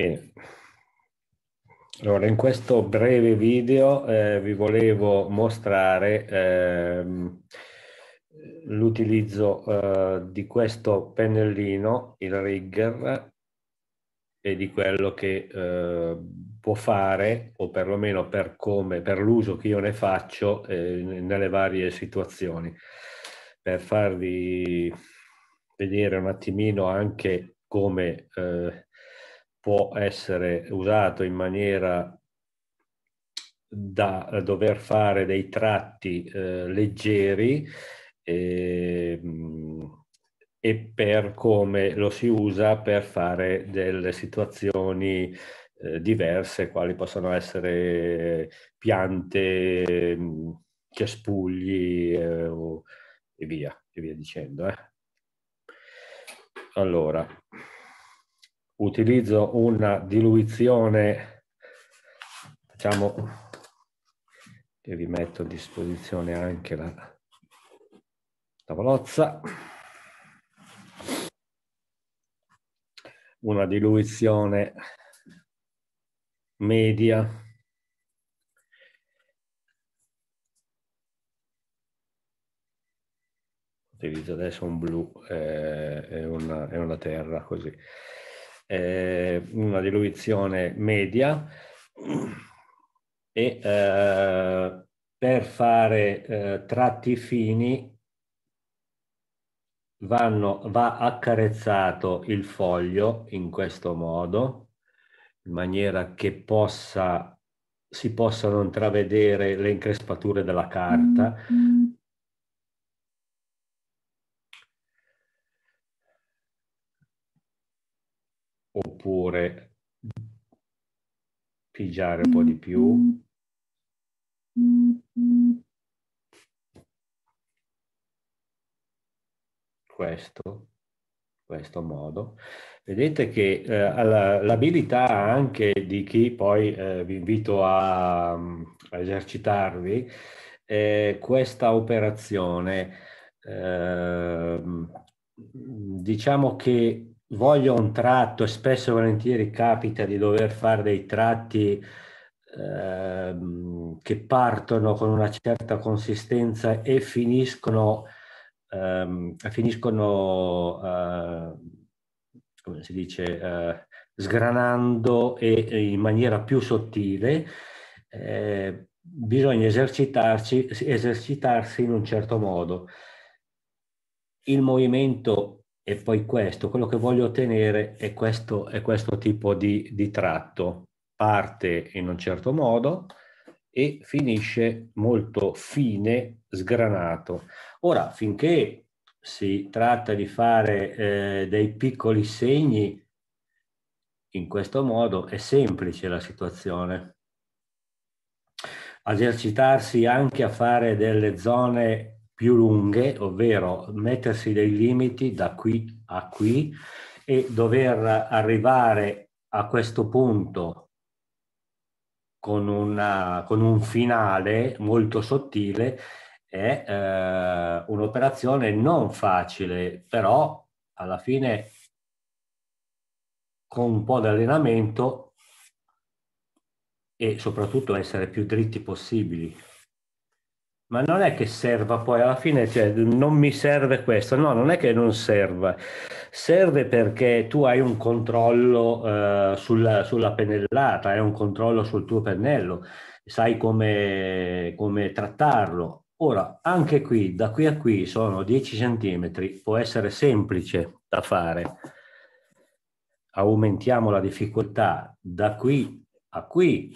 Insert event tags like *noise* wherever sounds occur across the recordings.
Bene. Allora, in questo breve video eh, vi volevo mostrare ehm, l'utilizzo eh, di questo pennellino, il rigger, e di quello che eh, può fare, o perlomeno per, per l'uso che io ne faccio eh, nelle varie situazioni. Per farvi vedere un attimino anche come eh, può essere usato in maniera da dover fare dei tratti eh, leggeri eh, e per come lo si usa per fare delle situazioni eh, diverse, quali possono essere piante, mm, cespugli eh, o, e via, e via dicendo. Eh. Allora, utilizzo una diluizione, facciamo, e vi metto a disposizione anche la tavolozza, una diluizione media. Utilizzo adesso un blu eh, una, una terra così eh, una diluizione media e eh, per fare eh, tratti fini vanno, va accarezzato il foglio in questo modo in maniera che possa, si possano intravedere le increspature della carta. Mm -hmm oppure pigiare un po' di più. Questo, questo modo. Vedete che eh, l'abilità anche di chi poi eh, vi invito a, a esercitarvi, eh, questa operazione ehm, diciamo che voglio un tratto e spesso e volentieri capita di dover fare dei tratti eh, che partono con una certa consistenza e finiscono, eh, finiscono eh, come si dice, eh, sgranando e, e, in maniera più sottile. Eh, bisogna esercitarsi in un certo modo. Il movimento e poi questo, quello che voglio ottenere è questo, è questo tipo di, di tratto. Parte in un certo modo e finisce molto fine, sgranato. Ora, finché si tratta di fare eh, dei piccoli segni, in questo modo è semplice la situazione. Esercitarsi anche a fare delle zone più lunghe, ovvero mettersi dei limiti da qui a qui e dover arrivare a questo punto con, una, con un finale molto sottile è eh, un'operazione non facile, però alla fine con un po' di allenamento e soprattutto essere più dritti possibili ma non è che serva poi alla fine, cioè, non mi serve questo, no, non è che non serva, serve perché tu hai un controllo eh, sulla, sulla, pennellata, hai un controllo sul tuo pennello, sai come, come trattarlo. Ora, anche qui, da qui a qui sono 10 centimetri, può essere semplice da fare. Aumentiamo la difficoltà da qui a qui,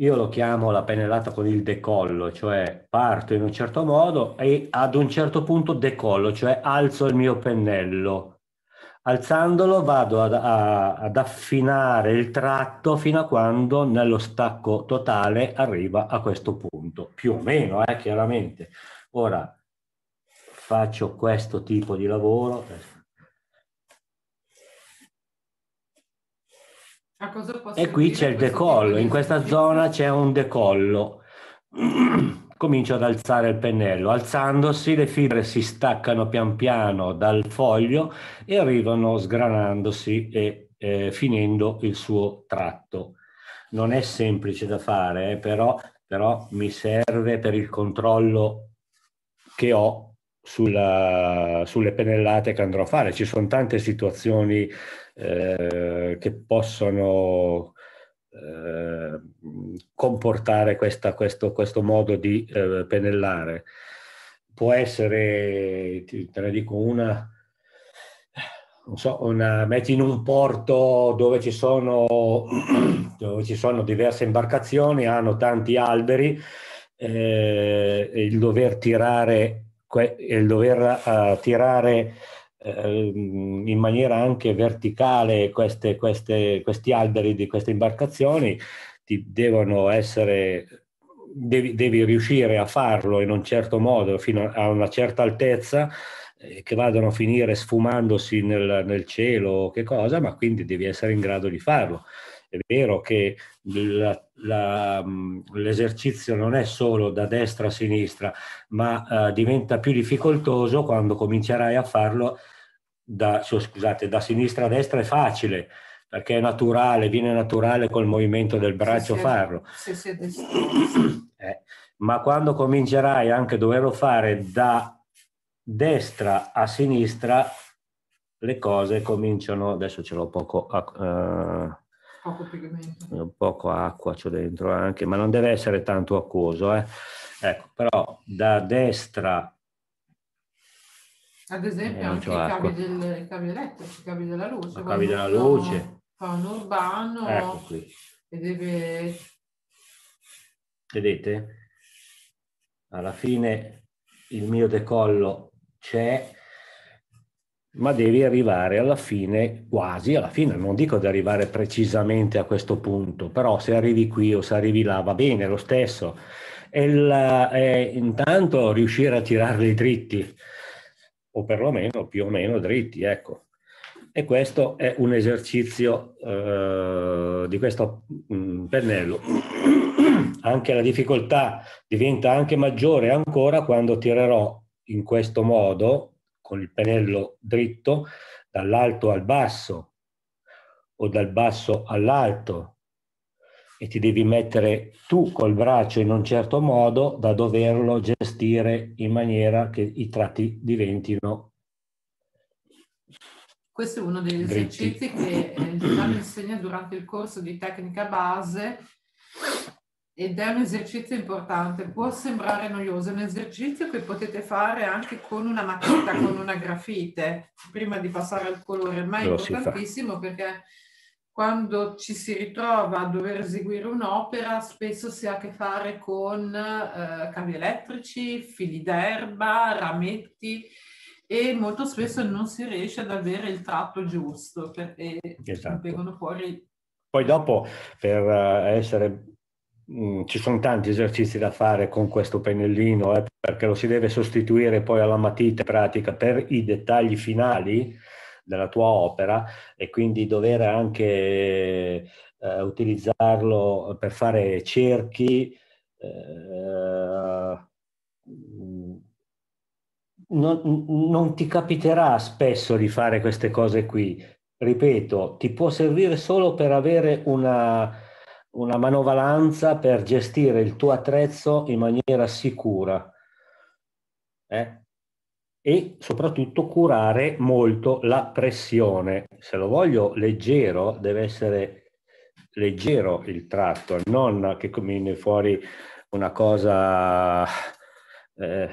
io lo chiamo la pennellata con il decollo, cioè parto in un certo modo e ad un certo punto decollo, cioè alzo il mio pennello. Alzandolo vado ad, a, ad affinare il tratto fino a quando nello stacco totale arriva a questo punto, più o meno, eh, chiaramente. Ora faccio questo tipo di lavoro, e qui c'è il decollo, in questa zona c'è un decollo. *clears throat* Comincio ad alzare il pennello. Alzandosi le fibre si staccano pian piano dal foglio e arrivano sgranandosi e eh, finendo il suo tratto. Non è semplice da fare, eh, però, però mi serve per il controllo che ho sulla, sulle pennellate che andrò a fare. Ci sono tante situazioni eh, che possono eh, comportare questa, questo, questo, modo di eh, pennellare. Può essere, te ne dico una, non so, una, metti in un porto dove ci, sono, *clears throat* dove ci sono diverse imbarcazioni, hanno tanti alberi, eh, il dover tirare, il dover, uh, tirare Ehm, in maniera anche verticale queste, queste, questi alberi di queste imbarcazioni, ti devono essere, devi, devi, riuscire a farlo in un certo modo fino a una certa altezza eh, che vadano a finire sfumandosi nel, nel cielo o che cosa, ma quindi devi essere in grado di farlo. È vero che mm, l'esercizio non è solo da destra a sinistra, ma eh, diventa più difficoltoso quando comincerai a farlo da, scusate, da sinistra a destra è facile, perché è naturale, viene naturale col movimento del braccio se farlo. Se *clears throat* eh, ma quando comincerai anche a doverlo fare da destra a sinistra, le cose cominciano, adesso ce l'ho poco a, uh, eh, Poco pigmento. Un poco acqua c'ho dentro anche, ma non deve essere tanto acquoso. Eh. Ecco, però da destra... Ad esempio eh, anche i cavi, del, i cavi, elettrici, i cavi della luce. I cavi della luce. Fa un urbano ecco e deve... Vedete? Alla fine il mio decollo c'è, ma devi arrivare alla fine, quasi alla fine, non dico di arrivare precisamente a questo punto, però se arrivi qui o se arrivi là va bene lo stesso. E la, eh, intanto riuscire a tirarli dritti, o perlomeno più o meno dritti, ecco. E questo è un esercizio eh, di questo mh, mm, pennello. *clears throat* anche la difficoltà diventa anche maggiore ancora quando tirerò in questo modo con il pennello dritto dall'alto al basso o dal basso all'alto e ti devi mettere tu col braccio in un certo modo da doverlo gestire in maniera che i tratti diventino questo è uno degli esercizi che eh, il Giovanni insegna durante il corso di tecnica base ed è un esercizio importante, può sembrare noioso, è un esercizio che potete fare anche con una matita, con una grafite, prima di passare al colore, ma è importantissimo perché quando ci si ritrova a dover eseguire un'opera, spesso si ha a che fare con eh, cavi elettrici, fili d'erba, rametti e molto spesso non si riesce ad avere il tratto giusto perché esatto. vengono fuori. Poi dopo, per eh, essere Mm, ci sono tanti esercizi da fare con questo pennellino eh, perché lo si deve sostituire poi alla matita in pratica per i dettagli finali della tua opera e quindi dover anche eh, utilizzarlo per fare cerchi. Eh, mm, non, non ti capiterà spesso di fare queste cose qui. Ripeto, ti può servire solo per avere una, una manovalanza per gestire il tuo attrezzo in maniera sicura eh? e soprattutto curare molto la pressione. Se lo voglio leggero, deve essere leggero il tratto, non che cominci fuori una cosa, eh,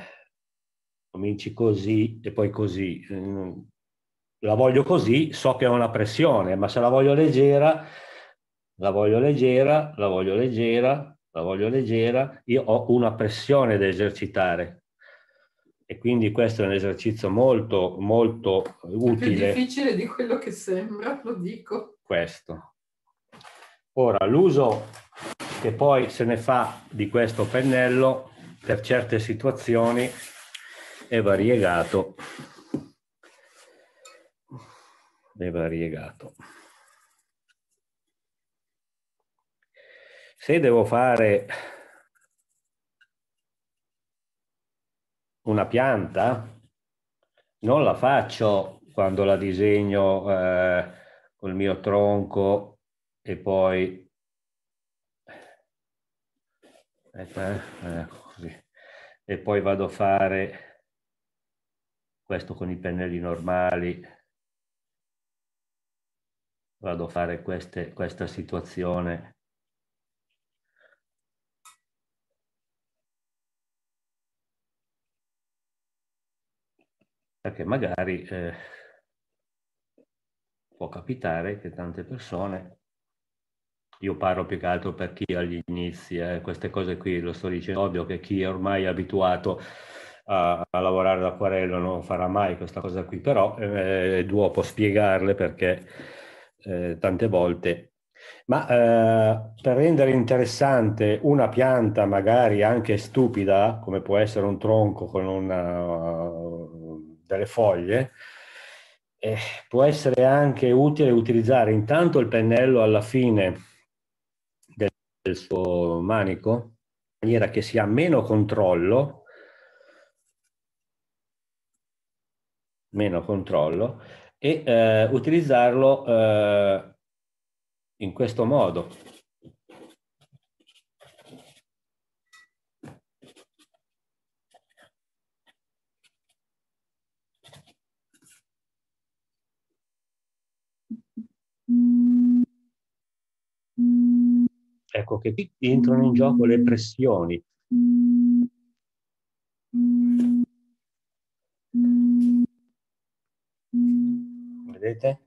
cominci così e poi così. Mm, la voglio così, so che ho una pressione, ma se la voglio leggera la voglio leggera, la voglio leggera, la voglio leggera, io ho una pressione da esercitare. E quindi questo è un esercizio molto, molto utile. È più difficile di quello che sembra, lo dico. Questo. Ora, l'uso che poi se ne fa di questo pennello per certe situazioni è variegato. È variegato. se devo fare una pianta, non la faccio quando la disegno eh, col mio tronco e poi... Ecco così. E poi vado a fare questo con i pennelli normali. Vado a fare queste, questa situazione perché magari eh, può capitare che tante persone, io parlo più che altro per chi agli inizi, eh, queste cose qui lo sto dicendo, ovvio che chi è ormai abituato a, a lavorare d'acquarello non farà mai questa cosa qui, però eh, è duopo spiegarle perché eh, tante volte ma eh, per rendere interessante una pianta magari anche stupida, come può essere un tronco con una, delle foglie, eh, può essere anche utile utilizzare intanto il pennello alla fine del, del suo manico, in maniera che si ha meno controllo, meno controllo, e eh, utilizzarlo eh, in questo modo, ecco che qui entrano in gioco le pressioni. Vedete?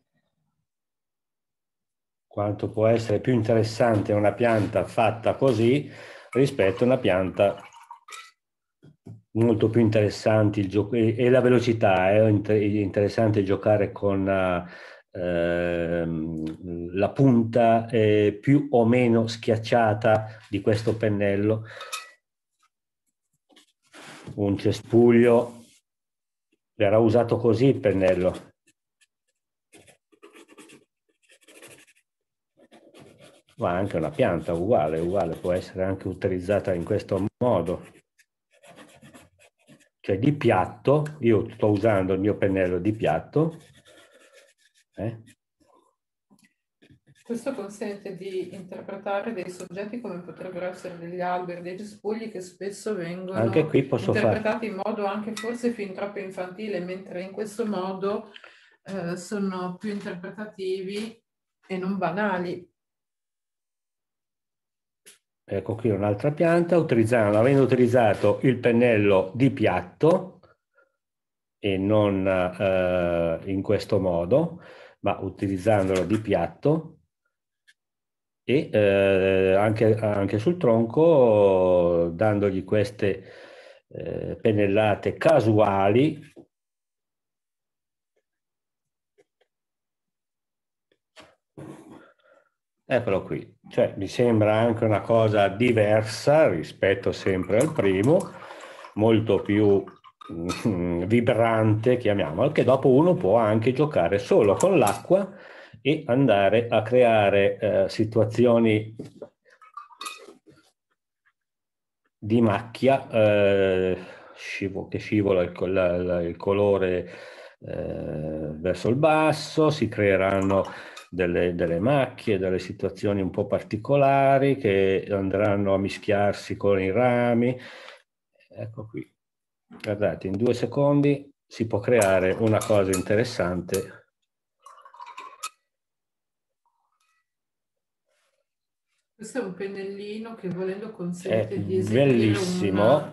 Quanto può essere più interessante una pianta fatta così rispetto a una pianta molto più interessanti e la velocità è eh, interessante giocare con eh, Ehm, la punta eh, più o meno schiacciata di questo pennello, un cespuglio, verrà usato così il pennello. Ma anche una pianta uguale, uguale, può essere anche utilizzata in questo modo cioè di piatto, io sto usando il mio pennello di piatto, eh? Questo consente di interpretare dei soggetti come potrebbero essere degli alberi, dei cespugli che spesso vengono interpretati fare. in modo anche forse fin troppo infantile, mentre in questo modo eh, sono più interpretativi e non banali. Ecco qui un'altra pianta, avendo utilizzato il pennello di piatto e non eh, in questo modo, ma utilizzandolo di piatto e eh, anche, anche, sul tronco dandogli queste eh, pennellate casuali Eccolo qui, cioè mi sembra anche una cosa diversa rispetto sempre al primo, molto più Mm, vibrante, chiamiamolo, che dopo uno può anche giocare solo con l'acqua e andare a creare eh, situazioni di macchia eh, scivo, che scivola il, la, il colore eh, verso il basso, si creeranno delle, delle, macchie, delle situazioni un po' particolari che andranno a mischiarsi con i rami. Ecco qui. Guardate, in due secondi si può creare una cosa interessante. Questo è un pennellino che volendo consente è di eseguire bellissimo.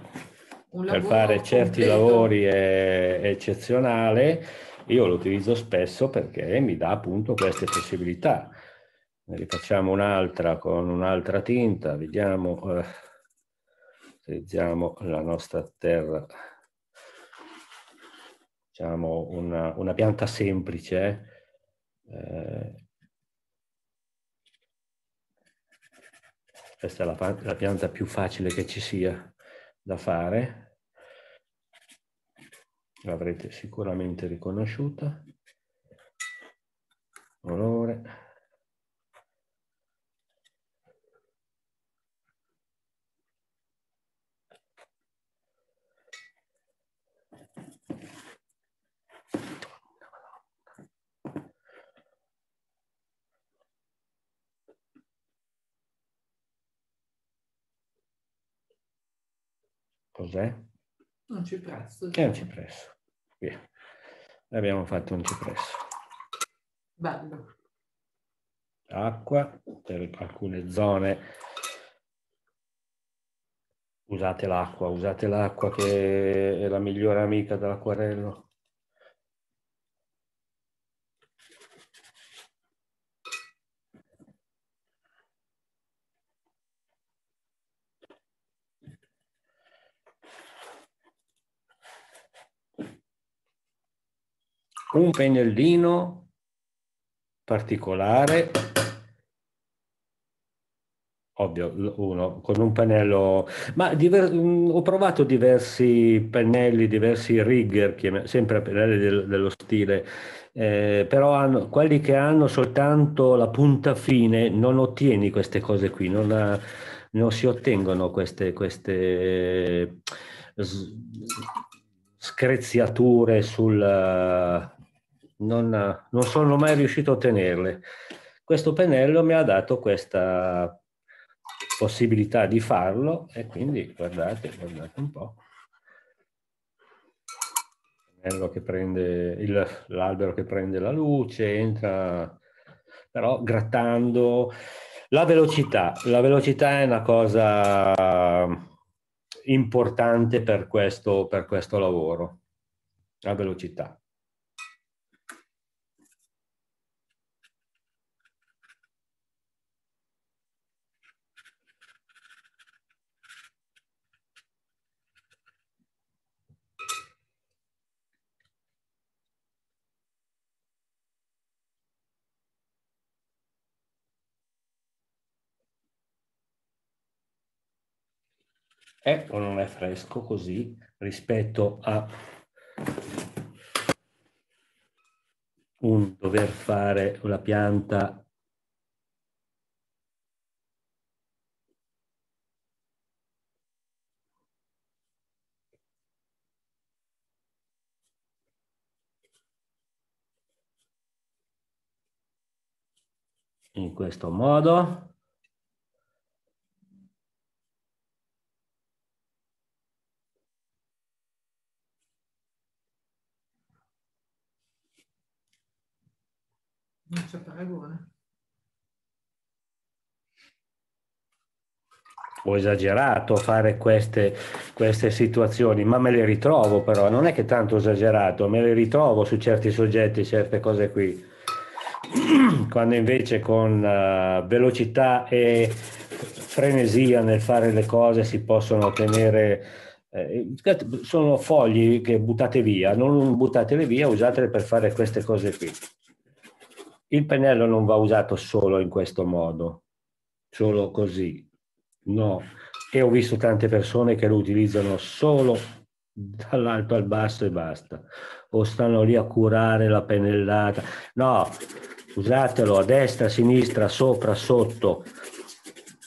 Una, per fare certi completo. lavori è eccezionale, io lo utilizzo spesso perché mi dà appunto queste possibilità. Ne rifacciamo un'altra con un'altra tinta, vediamo. Eh realizziamo la nostra terra. Diciamo una, una pianta semplice, eh, questa è la, la, pianta più facile che ci sia da fare, l'avrete sicuramente riconosciuta, colore, Cos'è? Un cipresso. È un diciamo. cipresso. Via. Abbiamo fatto un cipresso. Bello. Acqua per alcune zone. Usate l'acqua, usate l'acqua che è la migliore amica dell'acquarello. un pennellino particolare, ovvio uno con un pennello, ma diver, mm, ho provato diversi pennelli, diversi rigger, sempre pennelli dello stile, eh, però hanno, quelli che hanno soltanto la punta fine non ottieni queste cose qui, non, ha, non si ottengono queste... queste eh, screziature sul, non, non sono mai riuscito a ottenerle. Questo pennello mi ha dato questa possibilità di farlo e quindi guardate, guardate un po'. Pennello che l'albero che prende la luce, entra però grattando. La velocità, la velocità è una cosa importante per questo, per questo lavoro, la velocità. è o non è fresco così rispetto a un dover fare una pianta in questo modo non c'è paragone. Ho esagerato a fare queste, queste situazioni, ma me le ritrovo però, non è che tanto esagerato, me le ritrovo su certi soggetti, certe cose qui. *clears throat* Quando invece con uh, velocità e frenesia nel fare le cose si possono ottenere eh, eh, sono fogli che buttate via, non buttatele via, usatele per fare queste cose qui. Il pennello non va usato solo in questo modo, solo così, no. E ho visto tante persone che lo utilizzano solo dall'alto al basso e basta, o stanno lì a curare la pennellata. No, usatelo a destra, a sinistra, sopra, sotto.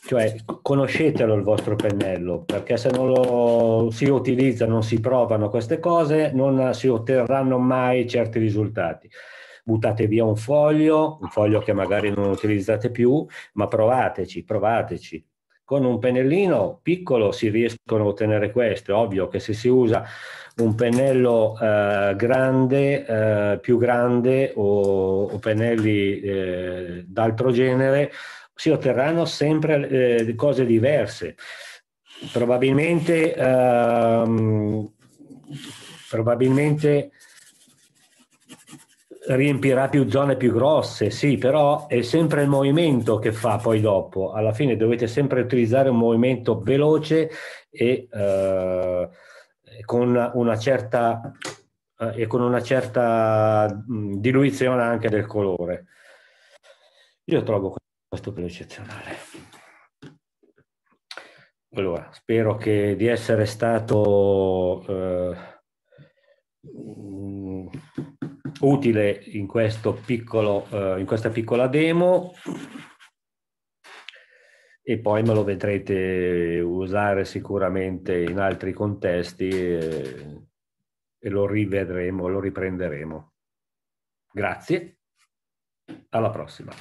Cioè, conoscetelo il vostro pennello, perché se non lo si utilizza, non si provano queste cose, non si otterranno mai certi risultati buttate via un foglio, un foglio che magari non utilizzate più, ma provateci, provateci. Con un pennellino piccolo si riescono a ottenere questo, è ovvio che se si usa un pennello eh, grande, eh, più grande o, o pennelli eh, d'altro genere, si otterranno sempre eh, cose diverse. Probabilmente, ehm, probabilmente riempirà più zone più grosse, sì, però è sempre il movimento che fa poi dopo. Alla fine dovete sempre utilizzare un movimento veloce e eh, con una certa eh, e con una certa mm, diluizione anche del colore. Io trovo questo più eccezionale. Allora, spero che di essere stato eh, mm, utile in, piccolo, eh, in questa piccola demo e poi me lo vedrete usare sicuramente in altri contesti e, eh, e lo rivedremo, lo riprenderemo. Grazie, alla prossima.